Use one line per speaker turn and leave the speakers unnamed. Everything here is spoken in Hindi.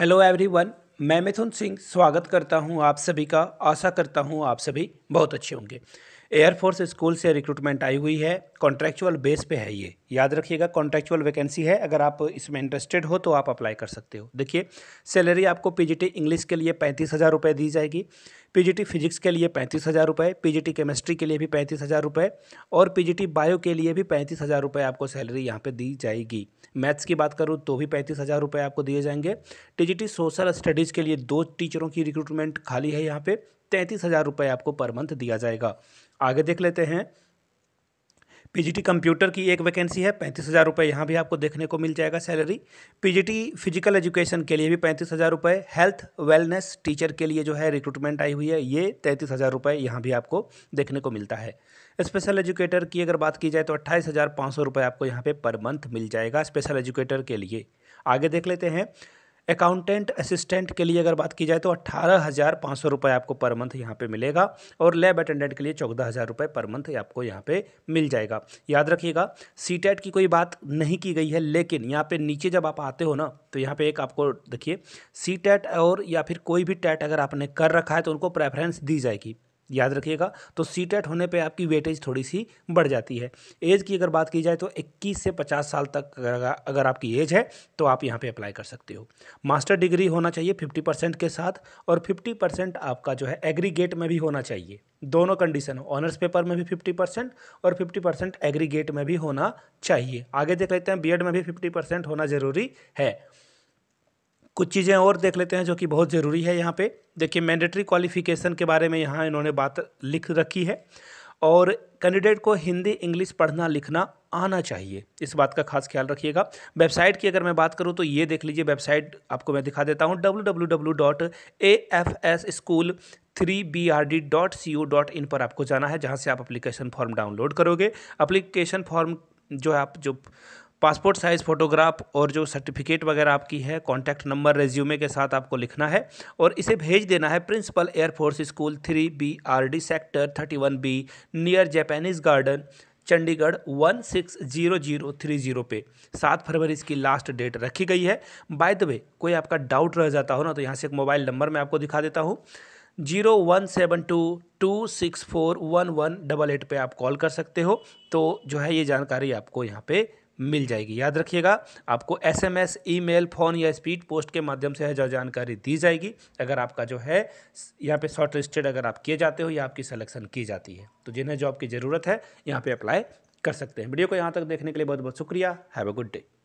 हेलो एवरीवन मैं मिथुन सिंह स्वागत करता हूं आप सभी का आशा करता हूं आप सभी बहुत अच्छे होंगे एयरफोर्स स्कूल से रिक्रूटमेंट आई हुई है कॉन्ट्रेक्चुअल बेस पे है ये याद रखिएगा कॉन्ट्रेक्चुअल वैकेंसी है अगर आप इसमें इंटरेस्टेड हो तो आप अप्लाई कर सकते हो देखिए सैलरी आपको पीजीटी इंग्लिश के लिए पैंतीस हज़ार रुपये दी जाएगी पीजीटी फिजिक्स के लिए पैंतीस हज़ार रुपये पीजीटी केमिस्ट्री के लिए भी पैंतीस हज़ार रुपये और पीजीटी बायो के लिए भी पैंतीस हज़ार रुपये आपको सैलरी यहाँ पर दी जाएगी मैथ्स की बात करूँ तो भी पैंतीस हज़ार रुपये आपको दिए जाएंगे टीजीटी सोशल स्टडीज़ के लिए दो टीचरों की रिक्रूटमेंट खाली है यहाँ पर तैंतीस हज़ार रुपये आपको पर मंथ दिया जाएगा आगे देख लेते हैं पीजीटी कंप्यूटर की एक वैकेंसी है पैंतीस हज़ार रुपये यहाँ भी आपको देखने को मिल जाएगा सैलरी पीजीटी फिजिकल एजुकेशन के लिए भी पैंतीस हज़ार रुपये हेल्थ वेलनेस टीचर के लिए जो है रिक्रूटमेंट आई हुई है ये तैंतीस हज़ार रुपये यहाँ भी आपको देखने को मिलता है स्पेशल एजुकेटर की अगर बात की जाए तो अट्ठाईस हज़ार पाँच सौ रुपये आपको यहाँ पे पर मंथ मिल जाएगा स्पेशल एजुकेटर के लिए आगे देख लेते हैं अकाउंटेंट असिस्टेंट के लिए अगर बात की जाए तो अट्ठारह हज़ार पाँच सौ रुपये आपको पर मंथ यहाँ पे मिलेगा और लैब अटेंडेंट के लिए चौदह हज़ार रुपये पर मंथ आपको यहाँ पे मिल जाएगा याद रखिएगा सी की कोई बात नहीं की गई है लेकिन यहाँ पे नीचे जब आप आते हो ना तो यहाँ पे एक आपको देखिए सी और या फिर कोई भी टैट अगर आपने कर रखा है तो उनको प्रेफरेंस दी जाएगी याद रखिएगा तो सी टेट होने पे आपकी वेटेज थोड़ी सी बढ़ जाती है एज की अगर बात की जाए तो 21 से 50 साल तक अगर आपकी एज है तो आप यहाँ पे अप्लाई कर सकते हो मास्टर डिग्री होना चाहिए 50 परसेंट के साथ और 50 परसेंट आपका जो है एग्रीगेट में भी होना चाहिए दोनों कंडीशन हो ऑनर्स पेपर में भी फिफ्टी परसेंट और फिफ्टी परसेंट एग्रीगेट में भी होना चाहिए आगे देख लेते हैं बी में भी फिफ्टी परसेंट होना ज़रूरी है कुछ चीज़ें और देख लेते हैं जो कि बहुत ज़रूरी है यहाँ पे देखिए मैंडेटरी क्वालिफ़िकेशन के बारे में यहाँ इन्होंने बात लिख रखी है और कैंडिडेट को हिंदी इंग्लिश पढ़ना लिखना आना चाहिए इस बात का खास ख्याल रखिएगा वेबसाइट की अगर मैं बात करूँ तो ये देख लीजिए वेबसाइट आपको मैं दिखा देता ओ डॉट 3brd.co.in पर आपको जाना है जहां से आप एप्लीकेशन फॉर्म डाउनलोड करोगे एप्लीकेशन फॉर्म जो है आप जो पासपोर्ट साइज़ फ़ोटोग्राफ और जो सर्टिफिकेट वगैरह आपकी है कॉन्टैक्ट नंबर रेज्यूमे के साथ आपको लिखना है और इसे भेज देना है principal air force school three B R D sector thirty one B near Japanese garden Chandigarh one six zero zero three zero पे सात फरवरी इसकी लास्ट डेट रखी गई है बाय द वे कोई आपका डाउट रह जाता हो ना तो यहाँ से एक मोबाइल नंबर मैं आपको दिखा देता हूँ zero one seven two two six four one one double eight पर आप कॉल कर सकते हो तो जो है ये जानकारी आपको यहाँ पे मिल जाएगी याद रखिएगा आपको एसएमएस, ईमेल, फ़ोन या स्पीड पोस्ट के माध्यम से जो जानकारी दी जाएगी अगर आपका जो है यहाँ पे शॉर्ट लिस्टेड अगर आप किए जाते हो या आपकी सिलेक्शन की जाती है तो जिन्हें जॉब की ज़रूरत है यहाँ पर अप्लाई कर सकते हैं वीडियो को यहाँ तक देखने के लिए बहुत बहुत शुक्रिया हैव अ गुड डे